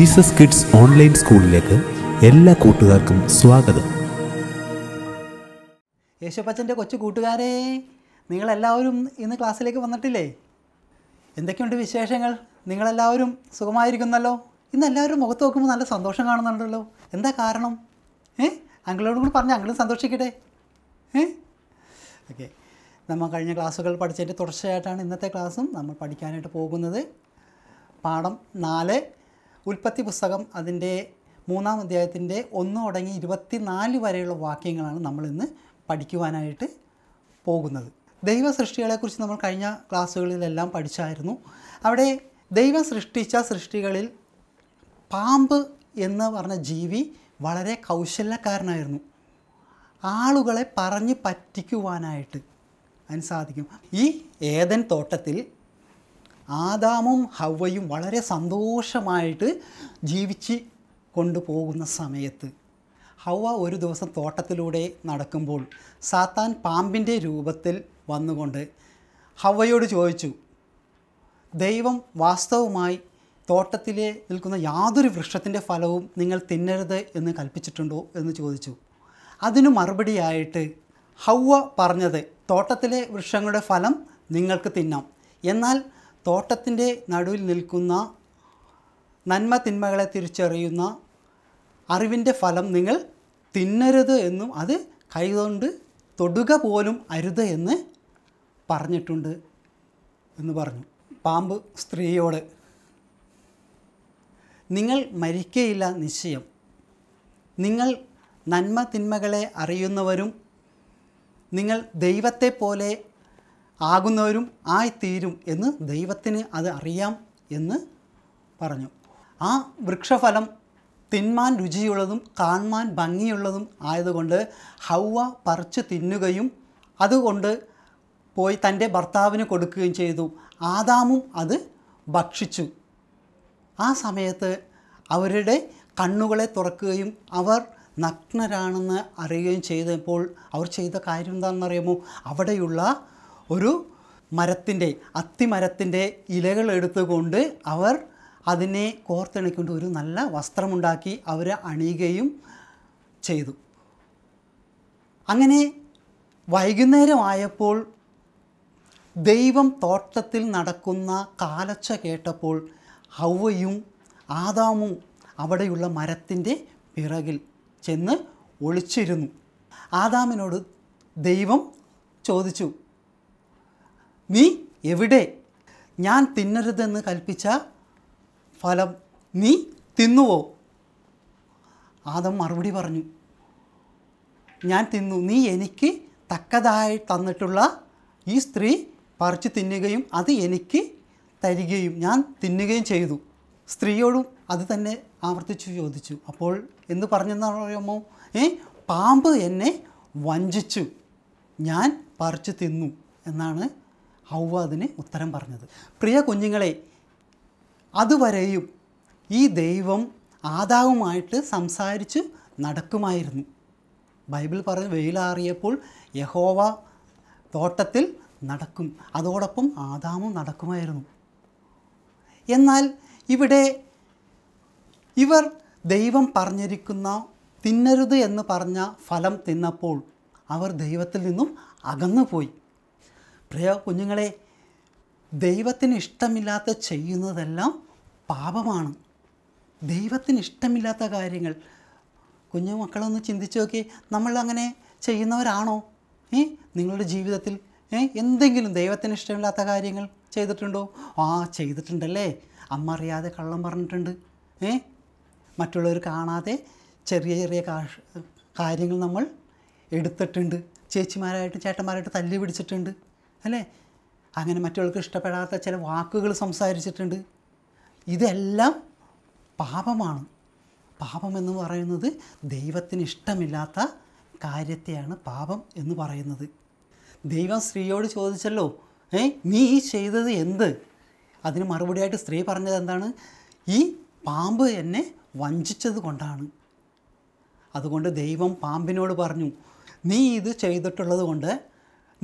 Jesus kids online സ്കൂളിലേക്ക് എല്ലാ കൂട്ടുകാർക്കും സ്വാഗതം യേശുപ്പച്ചൻ്റെ കൊച്ചു കൂട്ടുകാരെ നിങ്ങളെല്ലാവരും ഇന്ന് ക്ലാസ്സിലേക്ക് വന്നിട്ടില്ലേ എന്തൊക്കെയുണ്ട് വിശേഷങ്ങൾ നിങ്ങളെല്ലാവരും സുഖമായിരിക്കുന്നല്ലോ ഇന്ന് എല്ലാവരും മുഖത്ത് നോക്കുമ്പോൾ നല്ല സന്തോഷം കാണുന്നുണ്ടല്ലോ എന്താ കാരണം ഏ അങ്കിളോടും കൂടി പറഞ്ഞ് അങ്കിളും സന്തോഷിക്കട്ടെ ഏ ഓക്കെ നമ്മൾ കഴിഞ്ഞ ക്ലാസ്സുകൾ പഠിച്ചതിൻ്റെ തുടർച്ചയായിട്ടാണ് ഇന്നത്തെ ക്ലാസ്സും നമ്മൾ പഠിക്കാനായിട്ട് പോകുന്നത് പാഠം നാല് ഉൽപ്പത്തി പുസ്തകം അതിൻ്റെ മൂന്നാം അധ്യായത്തിൻ്റെ ഒന്ന് തുടങ്ങി ഇരുപത്തിനാല് വരെയുള്ള വാക്യങ്ങളാണ് നമ്മളിന്ന് പഠിക്കുവാനായിട്ട് പോകുന്നത് ദൈവ സൃഷ്ടികളെക്കുറിച്ച് നമ്മൾ കഴിഞ്ഞ ക്ലാസ്സുകളിലെല്ലാം പഠിച്ചായിരുന്നു അവിടെ ദൈവം സൃഷ്ടിച്ച സൃഷ്ടികളിൽ പാമ്പ് എന്ന് പറഞ്ഞ ജീവി വളരെ കൗശലക്കാരനായിരുന്നു ആളുകളെ പറഞ്ഞ് പറ്റിക്കുവാനായിട്ട് അതിന് സാധിക്കും ഈ ഏതൻ തോട്ടത്തിൽ ആദാമും ഹവ്വയും വളരെ സന്തോഷമായിട്ട് ജീവിച്ച് കൊണ്ടുപോകുന്ന സമയത്ത് ഹവ ഒരു ദിവസം തോട്ടത്തിലൂടെ നടക്കുമ്പോൾ സാത്താൻ പാമ്പിൻ്റെ രൂപത്തിൽ വന്നുകൊണ്ട് ഹവയോട് ചോദിച്ചു ദൈവം വാസ്തവമായി തോട്ടത്തിലെ നിൽക്കുന്ന യാതൊരു വൃക്ഷത്തിൻ്റെ ഫലവും നിങ്ങൾ തിന്നരുത് എന്ന് കൽപ്പിച്ചിട്ടുണ്ടോ എന്ന് ചോദിച്ചു അതിനു മറുപടിയായിട്ട് ഹൗവ പറഞ്ഞത് തോട്ടത്തിലെ വൃക്ഷങ്ങളുടെ ഫലം നിങ്ങൾക്ക് തിന്നാം എന്നാൽ തോട്ടത്തിൻ്റെ നടുവിൽ നിൽക്കുന്ന നന്മ തിന്മകളെ തിരിച്ചറിയുന്ന അറിവിൻ്റെ ഫലം നിങ്ങൾ തിന്നരുത് എന്നും അത് കൈകൊണ്ട് തൊടുക പോലും അരുത് എന്ന് പറഞ്ഞിട്ടുണ്ട് എന്ന് പറഞ്ഞു പാമ്പ് സ്ത്രീയോട് നിങ്ങൾ മരിക്കയില്ല നിശ്ചയം നിങ്ങൾ നന്മ തിന്മകളെ അറിയുന്നവരും നിങ്ങൾ ദൈവത്തെ പോലെ ആകുന്നവരും ആയിത്തീരും എന്ന് ദൈവത്തിന് അത് അറിയാം എന്ന് പറഞ്ഞു ആ വൃക്ഷഫലം തിന്മാൻ രുചിയുള്ളതും കാണാൻ ഭംഗിയുള്ളതും ആയതുകൊണ്ട് ഹൗവ പറിച്ച് തിന്നുകയും അതുകൊണ്ട് പോയി തൻ്റെ ഭർത്താവിന് കൊടുക്കുകയും ചെയ്തു ആദാമും അത് ഭക്ഷിച്ചു ആ സമയത്ത് അവരുടെ കണ്ണുകളെ തുറക്കുകയും അവർ നഗ്നരാണെന്ന് അറിയുകയും ചെയ്തപ്പോൾ അവർ ചെയ്ത കാര്യം എന്താണെന്നറിയാമോ അവിടെയുള്ള ഒരു മരത്തിൻ്റെ അത്തിമരത്തിൻ്റെ ഇലകൾ എടുത്തുകൊണ്ട് അവർ അതിനെ കോർത്തിണക്കൊണ്ട് ഒരു നല്ല വസ്ത്രമുണ്ടാക്കി അവരെ അണിയുകയും ചെയ്തു അങ്ങനെ വൈകുന്നേരമായപ്പോൾ ദൈവം തോട്ടത്തിൽ നടക്കുന്ന കാലച്ച കേട്ടപ്പോൾ ഹൗവയും ആദാമും അവിടെയുള്ള മരത്തിൻ്റെ പിറകിൽ ചെന്ന് ഒളിച്ചിരുന്നു ആദാമിനോട് ദൈവം ചോദിച്ചു നീ എവിടെ ഞാൻ തിന്നരുതെന്ന് കൽപ്പിച്ച ഫലം നീ തിന്നുവോ ആദം മറുപടി പറഞ്ഞു ഞാൻ തിന്നു നീ എനിക്ക് തക്കതായി തന്നിട്ടുള്ള ഈ സ്ത്രീ പറിച്ച് തിന്നുകയും അത് എനിക്ക് തരികയും ഞാൻ തിന്നുകയും ചെയ്തു സ്ത്രീയോടും അത് തന്നെ ആവർത്തിച്ചു ചോദിച്ചു അപ്പോൾ എന്ത് പറഞ്ഞെന്ന് പറയുമോ ഏ പാമ്പ് എന്നെ വഞ്ചിച്ചു ഞാൻ പറിച്ചു തിന്നു എന്നാണ് ഹൗവ അതിന് ഉത്തരം പറഞ്ഞത് പ്രിയ കുഞ്ഞുങ്ങളെ അതുവരെയും ഈ ദൈവം ആദാവുമായിട്ട് സംസാരിച്ച് നടക്കുമായിരുന്നു ബൈബിൾ പറഞ്ഞ് വെയിലാറിയപ്പോൾ യഹോവ തോട്ടത്തിൽ നടക്കും അതോടൊപ്പം ആദാമും നടക്കുമായിരുന്നു എന്നാൽ ഇവിടെ ഇവർ ദൈവം പറഞ്ഞിരിക്കുന്ന തിന്നരുത് എന്ന് പറഞ്ഞ ഫലം തിന്നപ്പോൾ അവർ ദൈവത്തിൽ നിന്നും അകന്നുപോയി പ്രിയ കുഞ്ഞുങ്ങളെ ദൈവത്തിന് ഇഷ്ടമില്ലാത്ത ചെയ്യുന്നതെല്ലാം പാപമാണ് ദൈവത്തിന് ഇഷ്ടമില്ലാത്ത കാര്യങ്ങൾ കുഞ്ഞു മക്കളൊന്ന് ചിന്തിച്ച് നോക്കി നമ്മൾ അങ്ങനെ ചെയ്യുന്നവരാണോ ഏ നിങ്ങളുടെ ജീവിതത്തിൽ ഏ എന്തെങ്കിലും ദൈവത്തിന് ഇഷ്ടമില്ലാത്ത കാര്യങ്ങൾ ചെയ്തിട്ടുണ്ടോ ആ ചെയ്തിട്ടുണ്ടല്ലേ അമ്മ അറിയാതെ കള്ളം പറഞ്ഞിട്ടുണ്ട് ഏ മറ്റുള്ളവർ കാണാതെ ചെറിയ ചെറിയ കാര്യങ്ങൾ നമ്മൾ എടുത്തിട്ടുണ്ട് ചേച്ചിമാരായിട്ട് ചേട്ടന്മാരായിട്ട് തല്ലി പിടിച്ചിട്ടുണ്ട് അല്ലേ അങ്ങനെ മറ്റുള്ളവർക്ക് ഇഷ്ടപ്പെടാത്ത ചില വാക്കുകൾ സംസാരിച്ചിട്ടുണ്ട് ഇതെല്ലാം പാപമാണ് പാപം എന്ന് പറയുന്നത് ദൈവത്തിന് ഇഷ്ടമില്ലാത്ത കാര്യത്തെയാണ് പാപം എന്ന് പറയുന്നത് ദൈവം സ്ത്രീയോട് ചോദിച്ചല്ലോ ഏ നീ ഈ ചെയ്തത് എന്ത് അതിന് മറുപടിയായിട്ട് സ്ത്രീ പറഞ്ഞത് എന്താണ് ഈ പാമ്പ് എന്നെ വഞ്ചിച്ചത് കൊണ്ടാണ് അതുകൊണ്ട് ദൈവം പാമ്പിനോട് പറഞ്ഞു നീ ഇത് ചെയ്തിട്ടുള്ളത് കൊണ്ട്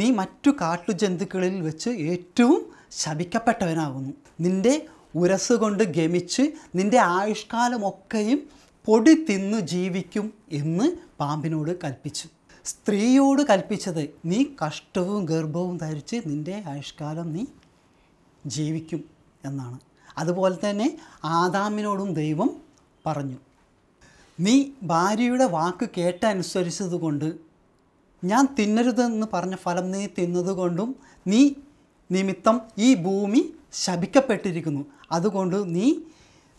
നീ മറ്റു കാട്ടു ജന്തുക്കളിൽ വെച്ച് ഏറ്റവും ശപിക്കപ്പെട്ടവനാകുന്നു നിൻ്റെ ഉരസ് കൊണ്ട് ഗമിച്ച് നിൻ്റെ ആയുഷ്കാലമൊക്കെയും പൊടി തിന്നു ജീവിക്കും എന്ന് പാമ്പിനോട് കൽപ്പിച്ചു സ്ത്രീയോട് കൽപ്പിച്ചത് നീ കഷ്ടവും ഗർഭവും ധരിച്ച് നിൻ്റെ ആയുഷ്കാലം നീ ജീവിക്കും എന്നാണ് അതുപോലെ തന്നെ ആദാമിനോടും ദൈവം പറഞ്ഞു നീ ഭാര്യയുടെ വാക്ക് കേട്ടനുസരിച്ചതുകൊണ്ട് ഞാൻ തിന്നരുതെന്ന് പറഞ്ഞ ഫലം നീ തിന്നതുകൊണ്ടും നീ നിമിത്തം ഈ ഭൂമി ശപിക്കപ്പെട്ടിരിക്കുന്നു അതുകൊണ്ട് നീ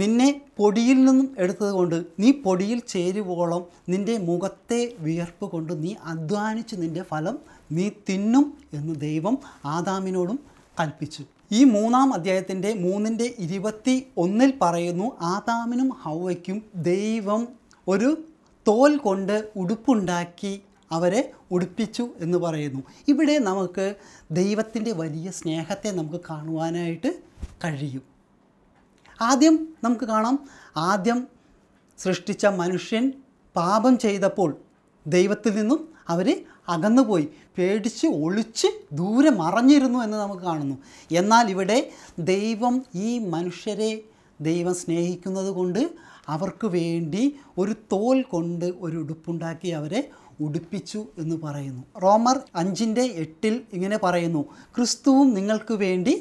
നിന്നെ പൊടിയിൽ നിന്നും എടുത്തതുകൊണ്ട് നീ പൊടിയിൽ ചേരുവോളം നിൻ്റെ മുഖത്തെ വിയർപ്പ് കൊണ്ട് നീ അധ്വാനിച്ച് നിൻ്റെ ഫലം നീ തിന്നും എന്ന് ദൈവം ആദാമിനോടും കൽപ്പിച്ചു ഈ മൂന്നാം അധ്യായത്തിൻ്റെ മൂന്നിൻ്റെ ഇരുപത്തി ഒന്നിൽ പറയുന്നു ആദാമിനും ഹൗവയ്ക്കും ദൈവം ഒരു തോൽ കൊണ്ട് ഉടുപ്പുണ്ടാക്കി അവരെ ഉടുപ്പിച്ചു എന്ന് പറയുന്നു ഇവിടെ നമുക്ക് ദൈവത്തിൻ്റെ വലിയ സ്നേഹത്തെ നമുക്ക് കാണുവാനായിട്ട് കഴിയും ആദ്യം നമുക്ക് കാണാം ആദ്യം സൃഷ്ടിച്ച മനുഷ്യൻ പാപം ചെയ്തപ്പോൾ ദൈവത്തിൽ നിന്നും അവർ അകന്നുപോയി പേടിച്ച് ഒളിച്ച് ദൂരെ മറഞ്ഞിരുന്നു എന്ന് നമുക്ക് കാണുന്നു എന്നാൽ ഇവിടെ ദൈവം ഈ മനുഷ്യരെ ദൈവം സ്നേഹിക്കുന്നത് കൊണ്ട് അവർക്ക് വേണ്ടി ഒരു തോൽ കൊണ്ട് ഒരു ഉടുപ്പുണ്ടാക്കി അവരെ ഉടുപ്പിച്ചു എന്ന് പറയുന്നു റോമർ അഞ്ചിൻ്റെ എട്ടിൽ ഇങ്ങനെ പറയുന്നു ക്രിസ്തുവും നിങ്ങൾക്ക് വേണ്ടി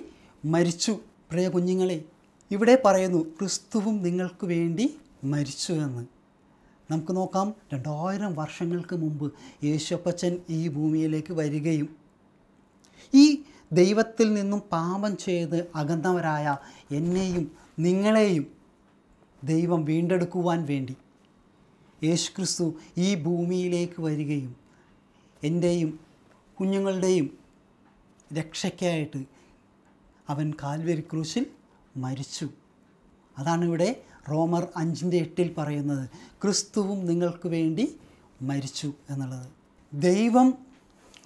മരിച്ചു പ്രിയ കുഞ്ഞുങ്ങളെ ഇവിടെ പറയുന്നു ക്രിസ്തുവും നിങ്ങൾക്ക് വേണ്ടി മരിച്ചു എന്ന് നമുക്ക് നോക്കാം രണ്ടായിരം വർഷങ്ങൾക്ക് മുമ്പ് യേശുപ്പച്ചൻ ഈ ഭൂമിയിലേക്ക് വരികയും ഈ ദൈവത്തിൽ നിന്നും പാപം ചെയ്ത് അകന്നവരായ എന്നെയും നിങ്ങളെയും ദൈവം വീണ്ടെടുക്കുവാൻ വേണ്ടി യേശുക്രിസ്തു ഈ ഭൂമിയിലേക്ക് വരികയും എൻ്റെയും കുഞ്ഞുങ്ങളുടെയും രക്ഷയ്ക്കായിട്ട് അവൻ കാൽവരി ക്രൂശിൽ മരിച്ചു അതാണ് ഇവിടെ റോമർ അഞ്ചിൻ്റെ എട്ടിൽ പറയുന്നത് ക്രിസ്തുവും നിങ്ങൾക്ക് വേണ്ടി മരിച്ചു എന്നുള്ളത് ദൈവം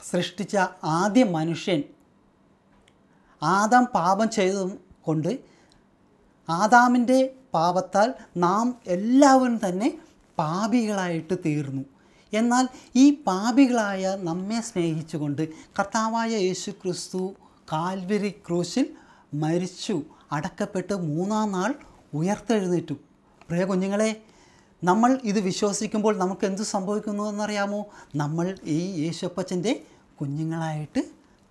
സൃഷ്ടിച്ച ആദ്യ മനുഷ്യൻ ആദാം പാപം ചെയ്തതും കൊണ്ട് ആദാമിൻ്റെ പാപത്താൽ നാം എല്ലാവരും തന്നെ പാപികളായിട്ട് തീർന്നു എന്നാൽ ഈ പാപികളായ നമ്മെ സ്നേഹിച്ചുകൊണ്ട് കർത്താവായ യേശു ക്രിസ്തു കാൽവരി ക്രൂശിൽ മരിച്ചു അടക്കപ്പെട്ട് മൂന്നാം നാൾ ഉയർത്തെഴുന്നേറ്റു പ്രിയ കുഞ്ഞുങ്ങളെ നമ്മൾ ഇത് വിശ്വസിക്കുമ്പോൾ നമുക്ക് എന്ത് സംഭവിക്കുന്നു എന്നറിയാമോ നമ്മൾ ഈ യേശുപ്പച്ചൻ്റെ കുഞ്ഞുങ്ങളായിട്ട്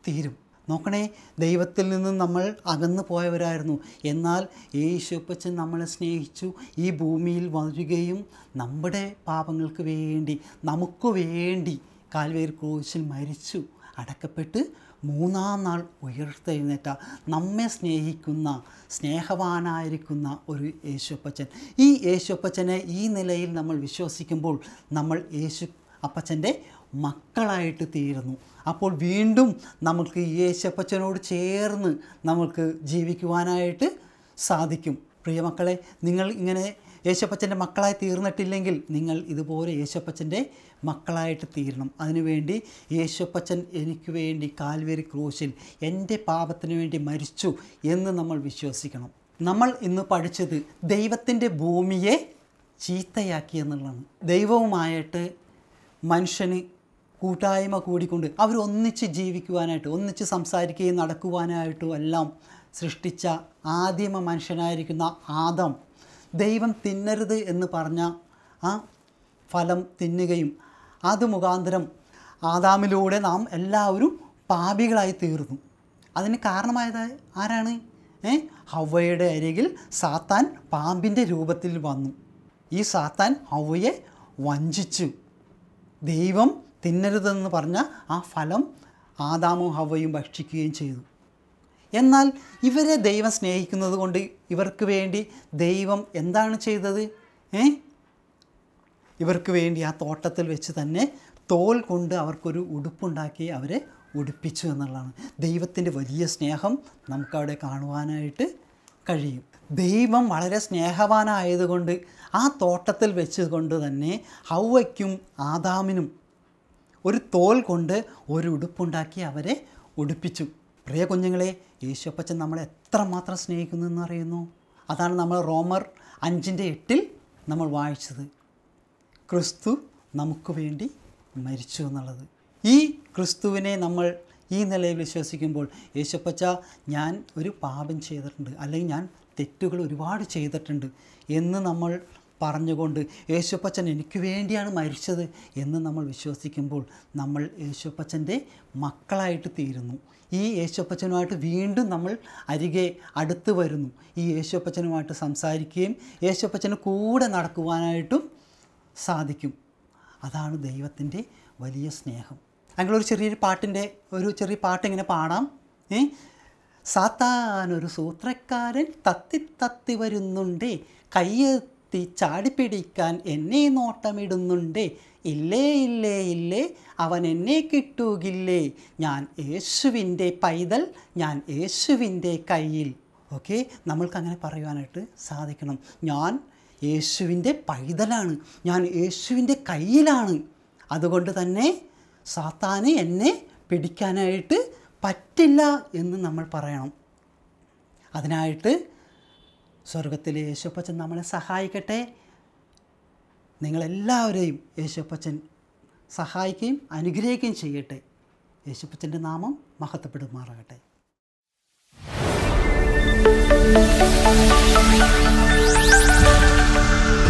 തീരും നോക്കണേ ദൈവത്തിൽ നിന്ന് നമ്മൾ അകന്നു പോയവരായിരുന്നു എന്നാൽ യേശുപ്പച്ചൻ നമ്മളെ സ്നേഹിച്ചു ഈ ഭൂമിയിൽ വളരുകയും നമ്മുടെ പാപങ്ങൾക്ക് വേണ്ടി നമുക്ക് വേണ്ടി കാൽവേർ ക്രൂശിൽ മരിച്ചു അടക്കപ്പെട്ട് മൂന്നാം നാൾ ഉയർത്തെഴുന്നേറ്റ നമ്മെ സ്നേഹിക്കുന്ന സ്നേഹവാനായിരിക്കുന്ന ഒരു യേശുപ്പച്ചൻ ഈ യേശുപ്പച്ചനെ ഈ നിലയിൽ നമ്മൾ വിശ്വസിക്കുമ്പോൾ നമ്മൾ യേശു അപ്പച്ചൻ്റെ മക്കളായിട്ട് തീരുന്നു അപ്പോൾ വീണ്ടും നമുക്ക് യേശപ്പച്ചനോട് ചേർന്ന് നമുക്ക് ജീവിക്കുവാനായിട്ട് സാധിക്കും പ്രിയ മക്കളെ നിങ്ങൾ ഇങ്ങനെ യേശപ്പച്ചൻ്റെ മക്കളായി തീർന്നിട്ടില്ലെങ്കിൽ നിങ്ങൾ ഇതുപോലെ യേശപ്പച്ചൻ്റെ മക്കളായിട്ട് തീരണം അതിനുവേണ്ടി യേശപ്പച്ചൻ എനിക്ക് വേണ്ടി കാൽവേരി ക്രൂശിൽ എൻ്റെ പാപത്തിന് വേണ്ടി മരിച്ചു എന്ന് നമ്മൾ വിശ്വസിക്കണം നമ്മൾ ഇന്ന് പഠിച്ചത് ദൈവത്തിൻ്റെ ഭൂമിയെ ചീത്തയാക്കി എന്നുള്ളതാണ് ദൈവവുമായിട്ട് മനുഷ്യന് കൂട്ടായ്മ കൂടിക്കൊണ്ട് അവർ ഒന്നിച്ച് ജീവിക്കുവാനായിട്ട് ഒന്നിച്ച് സംസാരിക്കുകയും നടക്കുവാനായിട്ടും എല്ലാം സൃഷ്ടിച്ച ആദിമ മനുഷ്യനായിരിക്കുന്ന ആദം ദൈവം തിന്നരുത് എന്ന് പറഞ്ഞ ആ ഫലം തിന്നുകയും അത് മുഖാന്തരം ആദാമിലൂടെ നാം എല്ലാവരും പാപികളായി തീർന്നു അതിന് കാരണമായത് ആരാണ് ഏ ഹവ്വയുടെ അരികിൽ സാത്താൻ പാമ്പിൻ്റെ രൂപത്തിൽ വന്നു ഈ സാത്താൻ ഹവയെ വഞ്ചിച്ചു ദൈവം തിന്നരുതെന്ന് പറഞ്ഞ ആ ഫലം ആദാമും ഹവയും ഭക്ഷിക്കുകയും ചെയ്തു എന്നാൽ ഇവരെ ദൈവം സ്നേഹിക്കുന്നത് കൊണ്ട് ഇവർക്ക് വേണ്ടി ദൈവം എന്താണ് ചെയ്തത് ഏ ഇവർക്ക് വേണ്ടി ആ തോട്ടത്തിൽ വെച്ച് തന്നെ തോൽ കൊണ്ട് അവർക്കൊരു ഉടുപ്പുണ്ടാക്കി അവരെ ഉടുപ്പിച്ചു എന്നുള്ളതാണ് ദൈവത്തിൻ്റെ വലിയ സ്നേഹം നമുക്കവിടെ കാണുവാനായിട്ട് കഴിയും ദൈവം വളരെ സ്നേഹവാനായതുകൊണ്ട് ആ തോട്ടത്തിൽ വെച്ചുകൊണ്ട് തന്നെ ഹൗവയ്ക്കും ആദാമിനും ഒരു തോൽ കൊണ്ട് ഒരു ഉടുപ്പുണ്ടാക്കി അവരെ ഉടുപ്പിച്ചു പ്രിയ കുഞ്ഞുങ്ങളെ യേശുപ്പച്ചൻ നമ്മളെ എത്രമാത്രം സ്നേഹിക്കുന്നു അറിയുന്നു അതാണ് നമ്മൾ റോമർ അഞ്ചിൻ്റെ എട്ടിൽ നമ്മൾ വായിച്ചത് ക്രിസ്തു നമുക്ക് വേണ്ടി മരിച്ചു എന്നുള്ളത് ഈ ക്രിസ്തുവിനെ നമ്മൾ ഈ നിലയിൽ വിശ്വസിക്കുമ്പോൾ യേശുപ്പച്ച ഞാൻ ഒരു പാപം ചെയ്തിട്ടുണ്ട് അല്ലെങ്കിൽ ഞാൻ തെറ്റുകൾ ഒരുപാട് ചെയ്തിട്ടുണ്ട് എന്ന് നമ്മൾ പറഞ്ഞുകൊണ്ട് യേശുപ്പച്ചൻ എനിക്ക് വേണ്ടിയാണ് മരിച്ചത് എന്ന് നമ്മൾ വിശ്വസിക്കുമ്പോൾ നമ്മൾ യേശുപ്പച്ചൻ്റെ മക്കളായിട്ട് തീരുന്നു ഈ യേശുപ്പച്ചനുമായിട്ട് വീണ്ടും നമ്മൾ അരികെ അടുത്ത് വരുന്നു ഈ യേശുപ്പച്ചനുമായിട്ട് സംസാരിക്കുകയും യേശുപ്പച്ചന് കൂടെ നടക്കുവാനായിട്ടും സാധിക്കും അതാണ് ദൈവത്തിൻ്റെ വലിയ സ്നേഹം അങ്ങനൊരു ചെറിയൊരു പാട്ടിൻ്റെ ഒരു ചെറിയ പാട്ട് ഇങ്ങനെ പാടാം ഏ സാത്താനൊരു സൂത്രക്കാരൻ തത്തി തത്തി വരുന്നുണ്ടേ കയ്യെ ചാടി ചാടിപ്പിടിക്കാൻ എന്നെ നോട്ടമിടുന്നുണ്ട് ഇല്ലേ ഇല്ലേ ഇല്ലേ അവൻ എന്നെ കിട്ടുകില്ലേ ഞാൻ യേശുവിൻ്റെ പൈതൽ ഞാൻ യേശുവിൻ്റെ കയ്യിൽ ഓക്കെ നമ്മൾക്കങ്ങനെ പറയുവാനായിട്ട് സാധിക്കണം ഞാൻ യേശുവിൻ്റെ പൈതലാണ് ഞാൻ യേശുവിൻ്റെ കയ്യിലാണ് അതുകൊണ്ട് തന്നെ സാത്താന് എന്നെ പിടിക്കാനായിട്ട് പറ്റില്ല എന്ന് നമ്മൾ പറയണം അതിനായിട്ട് സ്വർഗത്തിലെ യേശുപ്പച്ചൻ നമ്മളെ സഹായിക്കട്ടെ നിങ്ങളെല്ലാവരെയും യേശുപ്പച്ചൻ സഹായിക്കുകയും അനുഗ്രഹിക്കുകയും ചെയ്യട്ടെ യേശുപ്പച്ചൻ്റെ നാമം മഹത്വപ്പെടുമാറാകട്ടെ Thank you.